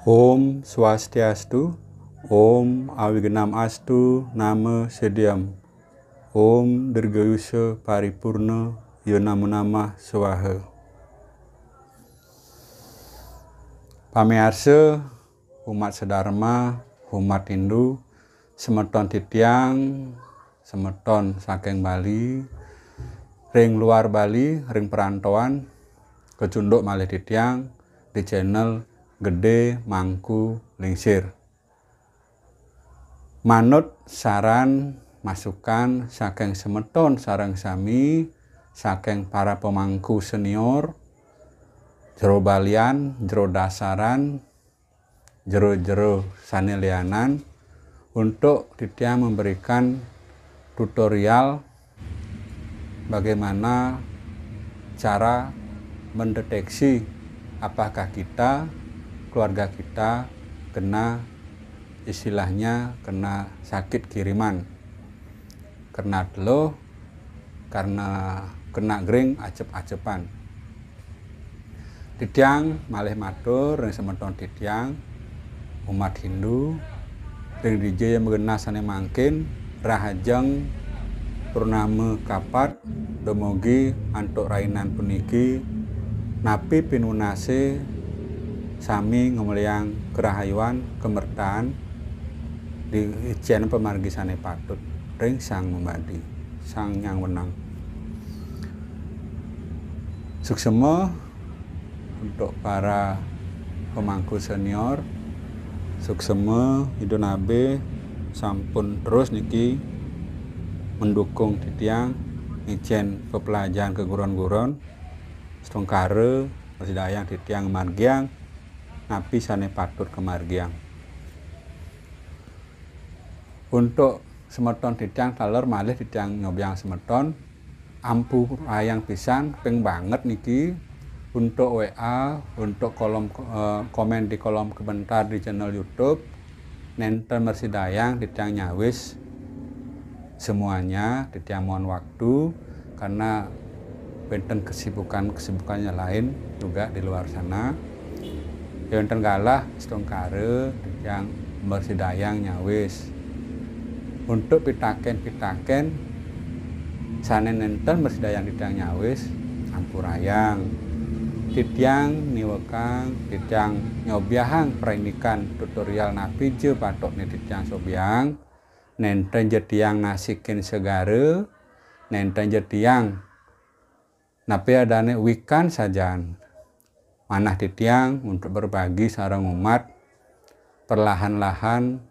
Om Swastiastu, Om Awignam Astu, Name Sediam, Om Dirgayuse Paripurna, Yonamunama Swaha. Pamearse, umat sedarma, umat Hindu, semeton titiang, semeton saking Bali, ring luar Bali, ring perantauan, kecunduk malih titiang, di channel gede mangku lingsir. Manut saran masukan saking semeton sarang sami saking para pemangku senior jero balian jero dasaran jero-jero sanilianan untuk ditia memberikan tutorial bagaimana cara mendeteksi apakah kita keluarga kita kena istilahnya kena sakit kiriman kena teluh karena kena gering acep-acepan didiang malih matur yang semeton didiang umat Hindu ring mengena mengenasane mangkin rahajeng purnama kapat domogi antuk rainan puniki napi pinunase sami ngemuliang kerahayuan kemertaan di ijen pemargisane patut ring sang membadi sang yang wenang suksemo untuk para pemangku senior suksemo itu nabe sampun terus niki mendukung titiang ijen pepelajaran keguruan-guruan setengkare dayang titiang margiang nabi sane patut kemargiang untuk semeton didang telur malih didang nyobiang semeton ampu ayang pisang ping banget niki untuk WA untuk kolom eh, komen di kolom komentar di channel YouTube nenten mersidayang didang nyawis semuanya didang mohon waktu karena benteng kesibukan kesibukannya lain juga di luar sana yang tergalah setengkare yang bersidayang nyawis untuk pitaken pitaken sanen nenten bersidayang dijang nyawis ampurayang titiang niwekang titiang nyobiahang perenikan tutorial napi je patoknya titiang sobiang nenten jetiang ngasikin segare nenten jetiang napi adane wikan sajaan manah tiang untuk berbagi sarang umat perlahan-lahan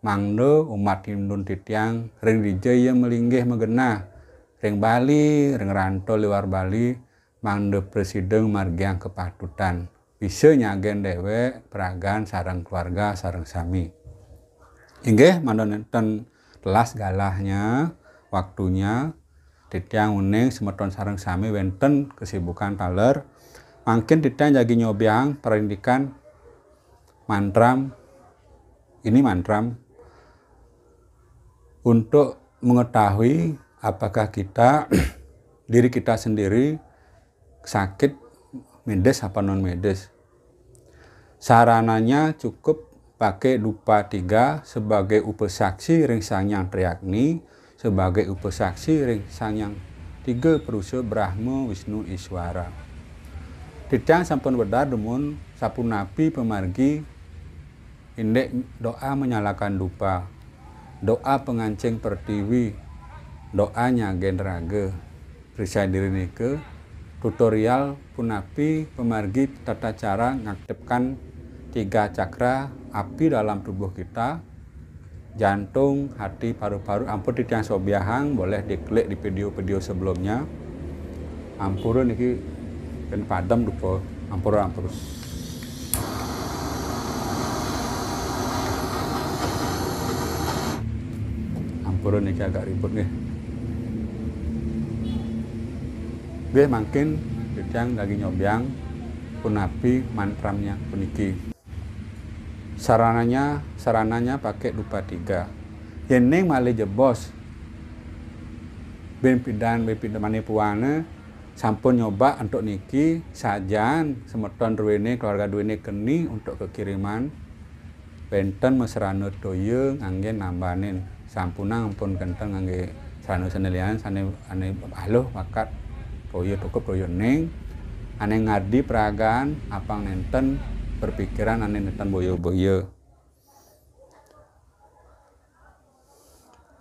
mangdo umat hindun di tiang ring dijaya melinggih menggenah ring Bali ring rantau luar Bali mangdo presiden margiang kepatutan bisa nyagen dewe peragaan sarang keluarga sarang sami inggih mandonen telas galahnya waktunya di tiang uning semeton sarang sami wenten kesibukan taler mungkin ditanya jadi nyobiang perindikan mantram ini mantram untuk mengetahui apakah kita diri kita sendiri sakit medes apa non medes sarananya cukup pakai dupa tiga sebagai upesaksi ringsang yang triakni sebagai upesaksi ringsang yang tiga perusuh Brahma Wisnu Iswara Cecang sampun wedar demun sapun napi pemargi indek doa menyalakan dupa doa pengancing pertiwi doanya genrage Risa diri nike tutorial punapi pemargi tata cara ngaktifkan tiga cakra api dalam tubuh kita jantung, hati, paru-paru ampun di tiang sobiahang boleh diklik di video-video sebelumnya ampun niki kan padam dupa അമ്പുറം അമ്പുറം ampun ini agak ribut nih. Gue makin gedang lagi pun api mantramnya puniki. Sarananya sarananya pakai dupa tiga. ini malah jebos. Ben pidan ben pidan puane sampun nyoba untuk niki sajan semeton ruwene keluarga duwene keni untuk kekiriman benten mesrano doyo ngangge nambanin sampunan ampun kenten ngangge sano senelian sane ane aloh wakat doyo cukup doyo neng, ane ngadi peragaan apang nenten berpikiran ane nenten boyo boyo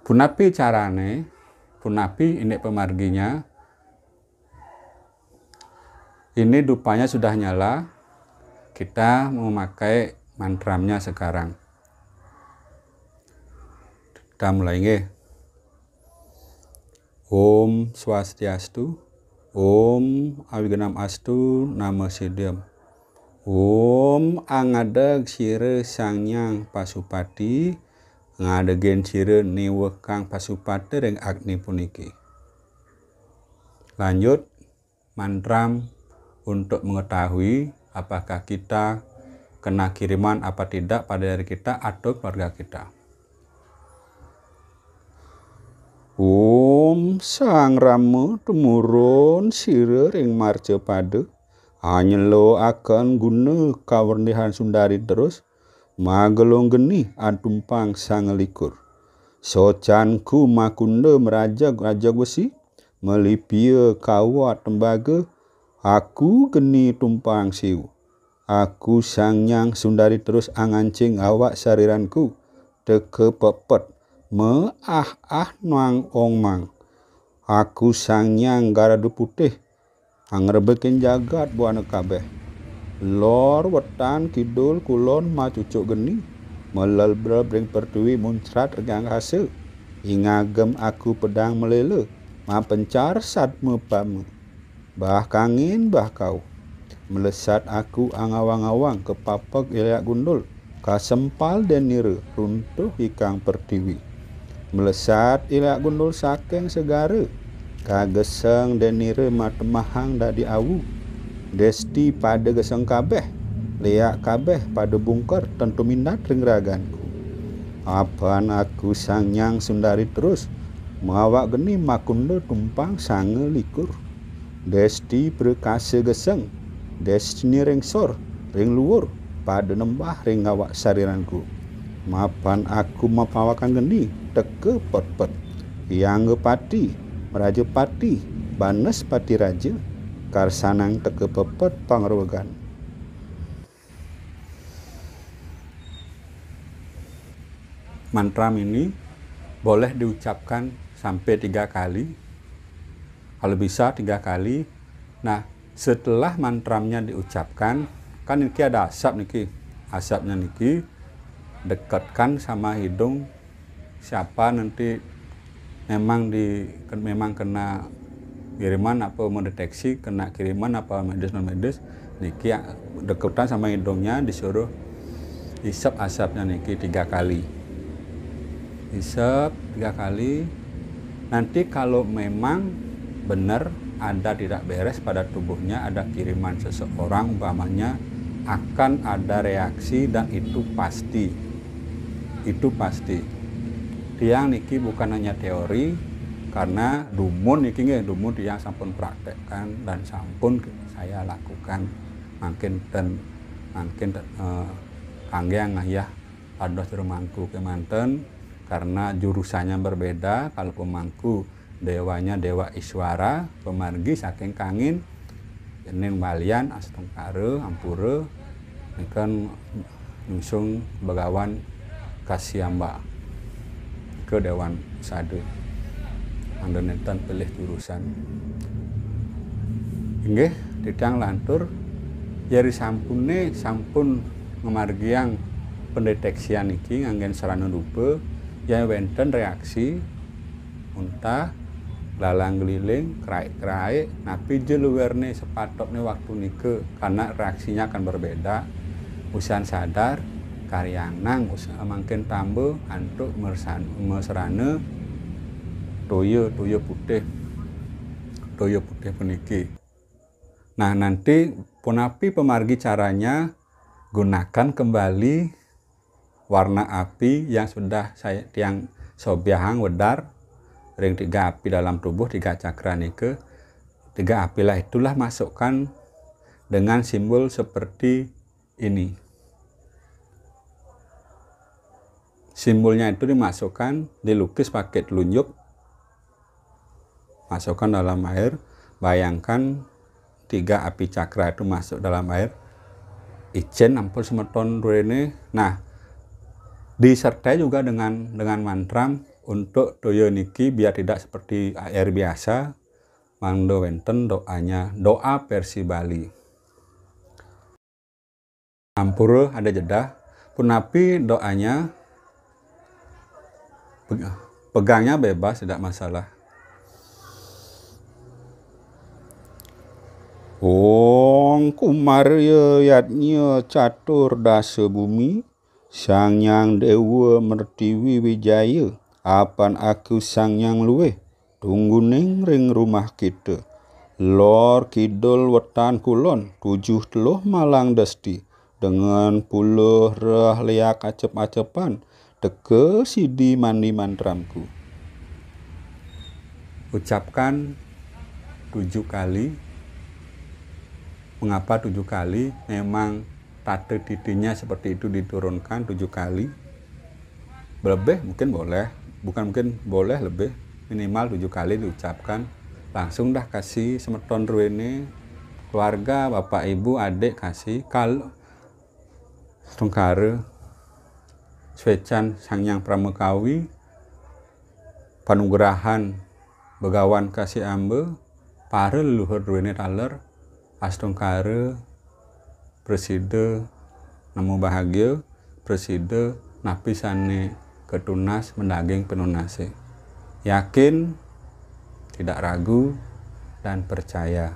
punapi carane punapi ini pemarginya ini dupanya sudah nyala kita memakai mantramnya sekarang kita mulai nge. Om Swastiastu Om Awigenam Astu Nama Sidiam Om angadeg sire sangyang pasupati ngadegen sire niwekang pasupati reng agni puniki lanjut mantram untuk mengetahui apakah kita kena kiriman apa tidak pada diri kita atau keluarga kita. Om Sang ramu, tumurun sira ring pade hanya lo akan guna kawernihan sundari terus magelong geni antumpang likur socanku makunda meraja raja besi melipia kawat tembaga Aku geni tumpang siu. Aku sangyang sundari terus angancing awak sariranku. Deke pepet. Me ah ah nuang ong mang. Aku sangyang garadu putih. Angrebekin jagat buana kabeh. Lor wetan kidul kulon ma cucuk geni. Melelbel bring pertui muncrat regang hasil. Ingagem aku pedang melele. Ma pencar sat mepamu bah kangin bah kau melesat aku angawang-awang ke papak ilak gundul kasempal dan nire runtuh ikang pertiwi melesat ilak gundul sakeng segara kageseng dan nire matemahang dadi awu desti pada geseng kabeh leak kabeh pada bungker tentu minat ringraganku apaan aku sangyang sundari terus mengawak geni makundo tumpang sange likur Desti berkasa geseng, destini ring sor, ring luur, pada nembah ring awak sariranku. Mapan aku mapawakan geni, teke pot-pot. Yang pati, meraja pati, banes pati raja, karsanang teke pepet pangerwagan. Mantra ini boleh diucapkan sampai tiga kali kalau bisa tiga kali nah setelah mantramnya diucapkan kan niki ada asap niki asapnya niki dekatkan sama hidung siapa nanti memang di memang kena kiriman apa mendeteksi kena kiriman apa medis non medis niki ya, dekatkan sama hidungnya disuruh isap asapnya niki tiga kali isap tiga kali nanti kalau memang benar ada tidak beres pada tubuhnya ada kiriman seseorang umpamanya akan ada reaksi dan itu pasti itu pasti tiang niki bukan hanya teori karena dumun niki nggih dumun tiang sampun praktekkan dan sampun saya lakukan makin dan makin eh, kangge ngayah pados rumangku kemanten karena jurusannya berbeda kalau pemangku dewanya dewa Iswara pemargi saking kangin ning balian astungkare ampure kan langsung begawan kasiamba ke dewan sadu andonetan pilih jurusan Inge, didang lantur sampun nih sampun yang pendeteksian iki ngangen serana rupa ya wenten reaksi muntah lalang keliling, kerai-kerai, tapi nah, sepatok nih waktu ke, karena reaksinya akan berbeda. Usian sadar, usaha makin tambah antuk mersan, merserane toyo toyo putih toyo putih peniki. Nah nanti ponapi pemargi caranya gunakan kembali warna api yang sudah saya yang sobiahang wedar ring tiga api dalam tubuh tiga cakra ke tiga api lah itulah masukkan dengan simbol seperti ini simbolnya itu dimasukkan dilukis pakai telunjuk masukkan dalam air bayangkan tiga api cakra itu masuk dalam air ijen ampun semeton rene nah disertai juga dengan dengan mantra untuk toyo niki biar tidak seperti air biasa mangdo wenten doanya doa versi Bali campur ada jeda punapi doanya pegangnya bebas tidak masalah Ong Kumar yatnya catur dasa bumi sang yang dewa mertiwi wijaya apan aku sang yang luwe ning ring rumah kita lor kidul wetan kulon tujuh teluh malang desti dengan puluh reh liak acep-acepan teke sidi mandi mantramku ucapkan tujuh kali mengapa tujuh kali memang tata titinya seperti itu diturunkan tujuh kali berlebih mungkin boleh bukan mungkin boleh lebih minimal tujuh kali diucapkan langsung dah kasih semeton ini keluarga bapak ibu adik kasih kalau tungkare sang Sangyang pramukawi panugerahan Begawan Kasih Ambe Pare Leluhur Duene Taler Astungkare Preside namu Bahagia Preside Napisane ketunas mendaging penunase. Yakin, tidak ragu, dan percaya.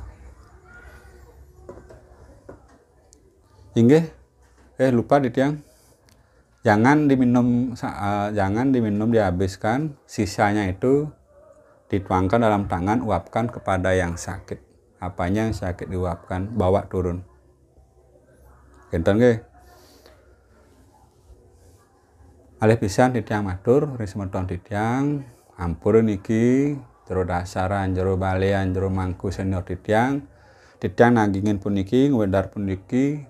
Inggih, eh lupa di tiang. Jangan diminum, eh, jangan diminum dihabiskan, sisanya itu dituangkan dalam tangan, uapkan kepada yang sakit. Apanya yang sakit diuapkan, bawa turun. Kenten Ke? Kali pisan tiang matur di tiang, ampur niki jero dasaran jero balian jero mangku senior didiang pun nanggingin puniki pun niki,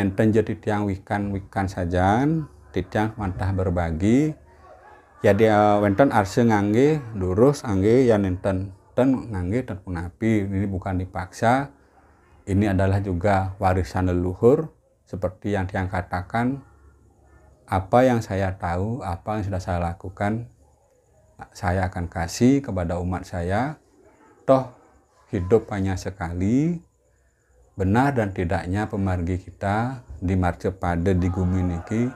enten jadi tiang wikan wikan sajan tiang mantah berbagi jadi ya uh, wenten arse ngangge lurus angge ya nenten ten ngangge ten punapi ini bukan dipaksa ini adalah juga warisan leluhur seperti yang diang katakan apa yang saya tahu, apa yang sudah saya lakukan, saya akan kasih kepada umat saya. Toh hidup hanya sekali, benar dan tidaknya pemergi kita di marce pada di gumi niki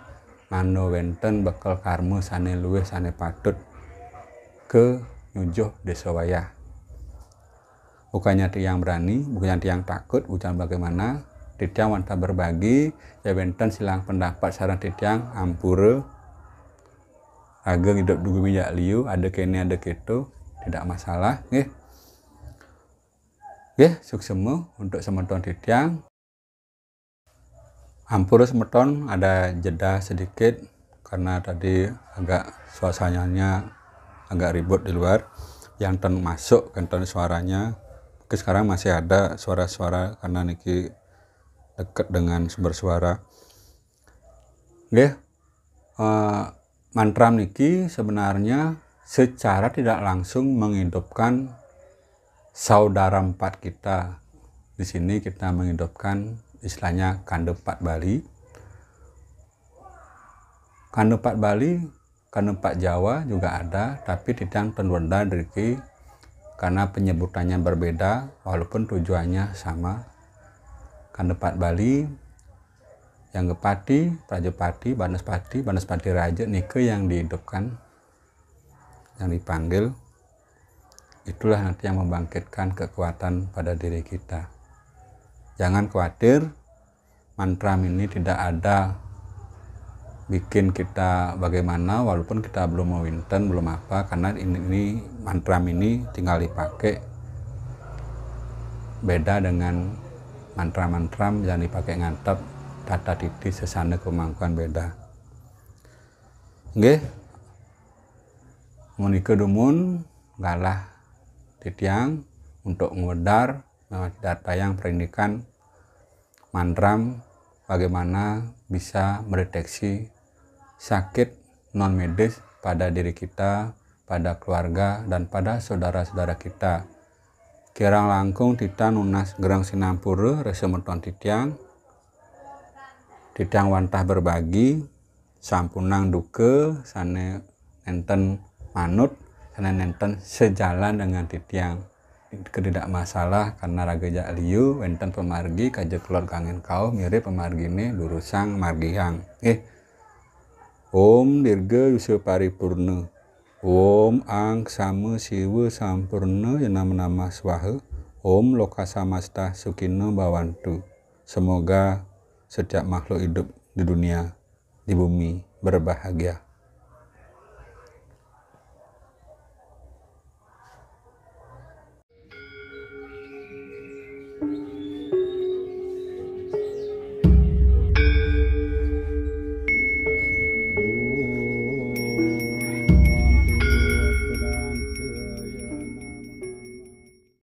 mano wenten bekal karma sane luwe sane patut ke nyujuh desa wayah bukannya tiang berani bukannya tiang takut bukan bagaimana Tidyang wanta berbagi ya benten silang pendapat Saran tidyang ampure Agak hidup dugu minyak liu ada kene ada keto tidak masalah ya Ya, suksemu untuk semeton tidyang ampure semeton ada jeda sedikit karena tadi agak suasananya agak ribut di luar yang ten masuk kenton suaranya ke sekarang masih ada suara-suara karena niki dekat dengan bersuara nggih uh, mantra niki sebenarnya secara tidak langsung menghidupkan saudara empat kita di sini kita menghidupkan istilahnya kandepat Bali kandepat Bali kandepat Jawa juga ada tapi tidak terbedah dari karena penyebutannya berbeda walaupun tujuannya sama Kandepat Bali, yang Gepati, Prajepati, Banaspati, Banaspati Raja, Nike yang dihidupkan, yang dipanggil, itulah nanti yang membangkitkan kekuatan pada diri kita. Jangan khawatir, mantra ini tidak ada bikin kita bagaimana walaupun kita belum mau winten belum apa karena ini, ini mantra ini tinggal dipakai beda dengan mantra-mantra yang dipakai ngantep, tata didi sesana kemangkuan beda nggih menika dumun galah titiang untuk ngedar data yang perindikan mandram, bagaimana bisa mendeteksi sakit non medis pada diri kita, pada keluarga, dan pada saudara-saudara kita. Gerang langkung didang nunas gerang sinampure resemeton didang didang wantah berbagi sampunang duke sane nenten manut sane nenten sejalan dengan titiang tidak masalah karena raga jak liu wenten pemargi kaje keluar kangen kau mirip pemargi ini lurusang margihang eh om dirga yusuf paripurna Om Ang Sama Siwa Sampurna Nama-nama Swaha Om Lokasamasta Sukino Bawantu Semoga setiap makhluk hidup di dunia, di bumi berbahagia.